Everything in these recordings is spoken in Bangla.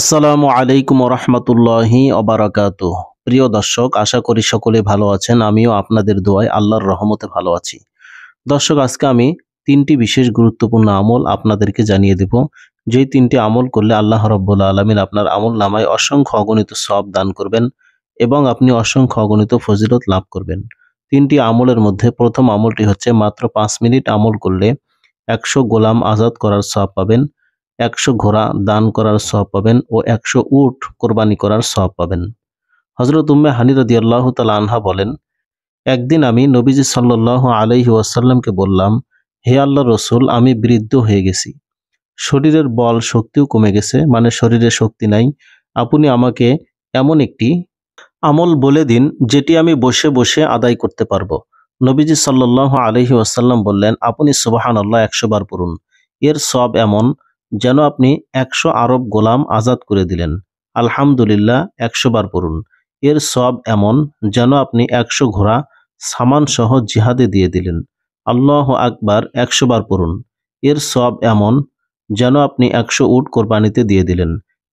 আসসালামু আলাইকুম রহমতুল্লাহি অবরাকাত প্রিয় দর্শক আশা করি সকলে ভালো আছেন আমিও আপনাদের দোয়ায় আল্লাহর রহমতে ভালো আছি দর্শক আজকে আমি তিনটি বিশেষ গুরুত্বপূর্ণ আমল আপনাদেরকে জানিয়ে দেব যেই তিনটি আমল করলে আল্লাহ রব্বুল আলমিন আপনার আমল নামায় অসংখ্য অগণিত সব দান করবেন এবং আপনি অসংখ্য অগণিত ফজিলত লাভ করবেন তিনটি আমলের মধ্যে প্রথম আমলটি হচ্ছে মাত্র পাঁচ মিনিট আমল করলে একশো গোলাম আজাদ করার সব পাবেন একশো ঘোড়া দান করার সব পাবেন ও একশো উঠ কোরবানি করার সব পাবেন হজরত উম্মে হানির আল্লাহ তাল আনহা বলেন একদিন আমি নবীজি সাল্লাহ আলহি ওয়াসাল্লামকে বললাম হে আল্লাহ রসুল আমি বৃদ্ধ হয়ে গেছি শরীরের বল শক্তিও কমে গেছে মানে শরীরে শক্তি নাই আপনি আমাকে এমন একটি আমল বলে দিন যেটি আমি বসে বসে আদায় করতে পারবো নবীজি সাল্লাহ আলহি ওয়াসাল্লাম বললেন আপনি সুবাহান আল্লাহ একশো বার পড়ুন এর সব এমন যেন আপনি একশো আরব গোলাম আজাদ করে দিলেন আলহামদুলিল্লাহ একশো বার পড়ুন এর সব এমন যেন আপনি একশো ঘোড়া সামান সহ জিহাদে দিয়ে দিলেন আল্লাহ আকবার একশো বার পড়ুন এর সব এমন যেন আপনি একশো উট কোরবানিতে দিয়ে দিলেন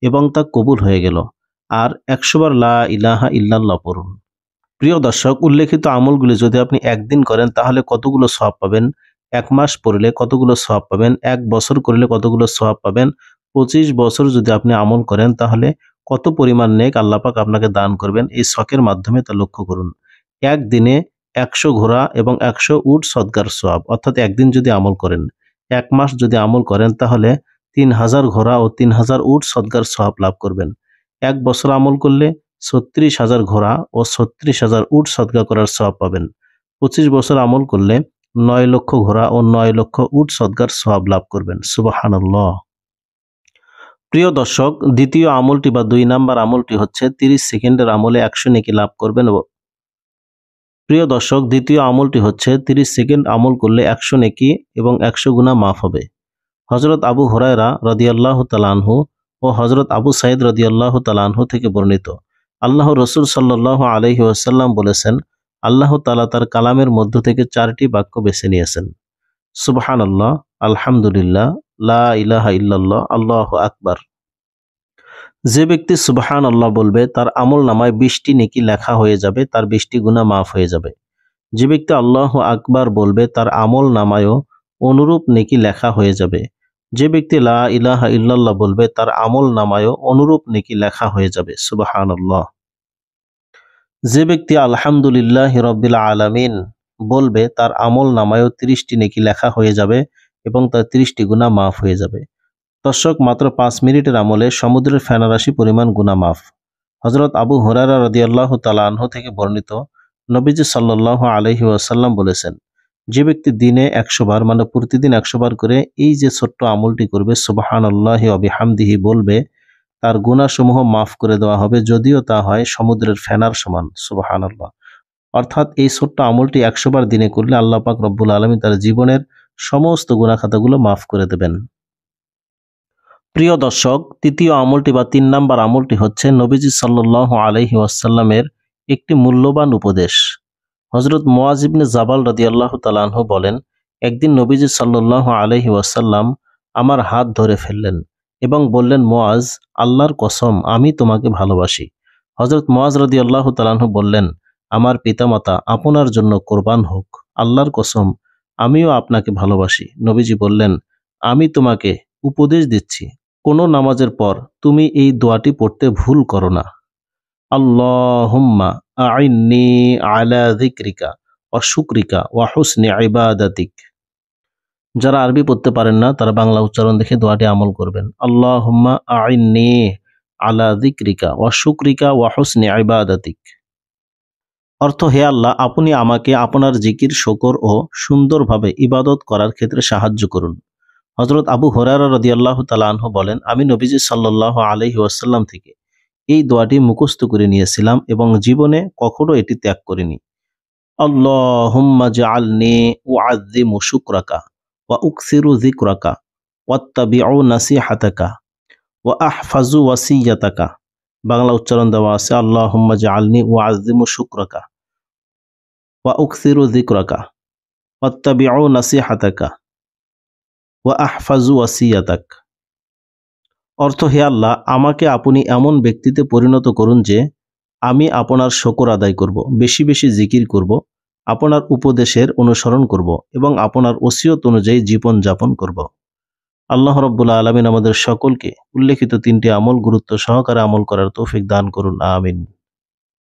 এবং তা কবুল হয়ে গেল আর একশোবার লা ইলাহা ইল্লাল্লাহ পড়ুন প্রিয় দর্শক উল্লেখিত আমলগুলি যদি আপনি একদিন করেন তাহলে কতগুলো সব পাবেন এক মাস পড়লে কতগুলো সব পাবেন এক বছর করলে কতগুলো সব পাবেন পঁচিশ বছর যদি আপনি আমল করেন তাহলে কত পরিমাণ নেক আল্লাপাক আপনাকে দান করবেন এই শখের মাধ্যমে তা লক্ষ্য করুন একদিনে একশো ঘোড়া এবং একশো উট সদগার সব অর্থাৎ একদিন যদি আমল করেন এক মাস যদি আমল করেন তাহলে তিন হাজার ঘোড়া ও তিন হাজার উট সদগার সব লাভ করবেন এক বছর আমল করলে ছত্রিশ হাজার ঘোড়া ও ছত্রিশ হাজার উট সদগা করার সব পাবেন পঁচিশ বছর আমল করলে নয় লক্ষ ঘোড়া ও নয় লক্ষ উট সদ্গার সব লাভ করবেন সুবাহানুল্লাহ প্রিয় দর্শক দ্বিতীয় আমলটি বা দুই নাম্বার আমলটি হচ্ছে তিরিশ সেকেন্ডের আমলে একশো নেকি লাভ করবেন প্রিয় দর্শক দ্বিতীয় আমলটি হচ্ছে তিরিশ সেকেন্ড আমল করলে একশো নেকি এবং একশো গুণা মাফ হবে হজরত আবু হরায়রা রদিয়াল্লাহ তালানহু ও হজরত আবু সাইদ রদিয়াল্লাহ তালানহু থেকে বর্ণিত আল্লাহ রসুল সাল্লাহ আলহি ওসাল্লাম বলেছেন আল্লাহ তালা তার কালামের মধ্য থেকে চারটি বাক্য বেছে নিয়েছেন সুবহান আল্লাহ আলহামদুলিল্লাহ লা ইল্লাহ আল্লাহ আকবার যে ব্যক্তি সুবহান আল্লাহ বলবে তার আমল নামায় বৃষ্টি নেকি লেখা হয়ে যাবে তার বৃষ্টি গুণা মাফ হয়ে যাবে যে ব্যক্তি আল্লাহ আকবার বলবে তার আমল নামায়ও অনুরূপ নেকি লেখা হয়ে যাবে যে ব্যক্তি লা ইলাহা ইল্লাল্লাহ বলবে তার আমল নামায়ও অনুরূপ নেকি লেখা হয়ে যাবে সুবহান আল্লাহ যে ব্যক্তি আলহামদুলিল্লাহ হিরবিল আলামিন বলবে তার আমল নামায়ও তিরিশটি নেকি লেখা হয়ে যাবে এবং তার তিরিশটি গুণা মাফ হয়ে যাবে দর্শক মাত্র পাঁচ মিনিটের আমলে সমুদ্রের ফেনারাশি পরিমাণ গুণা মাফ হজরত আবু হরারা রদিয়াল্লাহ তালাহ থেকে বর্ণিত নবীজ সাল্লাহ আলহি আসাল্লাম বলেছেন যে ব্যক্তি দিনে একশোবার মানে প্রতিদিন একশোবার করে এই যে ছোট্ট আমলটি করবে সুবাহান আল্লাহ অবিহামদিহি বলবে তার গুণাসমূহ মাফ করে দেওয়া হবে যদিও তা হয় সমুদ্রের ফেনার সমান সুবাহান আল্লাহ অর্থাৎ এই ছোট্ট আমলটি একশোবার দিনে করলে আল্লাহ পাক রব্বুল আলমী তার জীবনের সমস্ত গুণাখাতাগুলো মাফ করে দেবেন প্রিয় দর্শক তৃতীয় আমলটি বা তিন নাম্বার আমলটি হচ্ছে নবীজি সাল্লাহ আলহি ওয়াসাল্লামের একটি মূল্যবান উপদেশ হজরত মোয়াজিবনে জাবাল রদি আল্লাহ তালাহ বলেন একদিন নবীজি সাল্লাহ আলহি ওয়াসাল্লাম আমার হাত ধরে ফেললেন এবং বললেন মোয়াজ আল্লাহর কসম আমি তোমাকে ভালোবাসি হজরত মোয়াজ রদি আল্লাহ তালাহু বললেন আমার পিতামাতা আপনার জন্য কোরবান হোক আল্লাহর কসম আমিও আপনাকে ভালোবাসি নবীজি বললেন আমি তোমাকে উপদেশ দিচ্ছি কোনো নামাজের পর তুমি এই দোয়াটি পড়তে ভুল করো না আল্লাহুম্মা আইনি আলা যিকরিকা ওয়া শুকরিকা ওয়া যারা আরবি পড়তে পারেন না তারা বাংলা উচ্চারণ দেখে দোয়াটি আমল করবেন আল্লাহ হুম্মা আইনি আলা দিকরিকা ও শুক্রিকা ওয়া হোসনে আইবাদিক অর্থ হে আল্লাহ আপনি আমাকে আপনার জিকির শকর ও সুন্দরভাবে ইবাদত করার ক্ষেত্রে সাহায্য করুন হজরত আবু হরারা রদি আল্লাহ তালাহ বলেন আমি নবীজি সাল্লাহ আলহি ওয়াসাল্লাম থেকে এই দোয়াটি মুখস্থ করে নিয়েছিলাম এবং জীবনে কখনো এটি ত্যাগ করিনি আল্লাহ হুম্মা নে ও মুশুক মুশুকরাকা ওয়া ذكرك জিক্রাকা نصيحتك নাসিহাতাকা وصيتك بغلا ওয়াসিয়াতাকা বাংলা اللهم দেওয়া আছে আল্লাহ হুম্মা ذكرك ওয়া نصيحتك শুক্রাকা وصيتك অর্থ হে আল্লাহ আমাকে আপনি এমন ব্যক্তিতে পরিণত করুন যে আমি আপনার শকর আদায় করব বেশি বেশি জিকির করব আপনার উপদেশের অনুসরণ করব এবং আপনার ওসিয়ত অনুযায়ী জীবন যাপন করব আল্লাহ রব্বুল্লা আলমিন আমাদের সকলকে উল্লেখিত তিনটি আমল গুরুত্ব সহকারে আমল করার তৌফিক দান করুন আমিন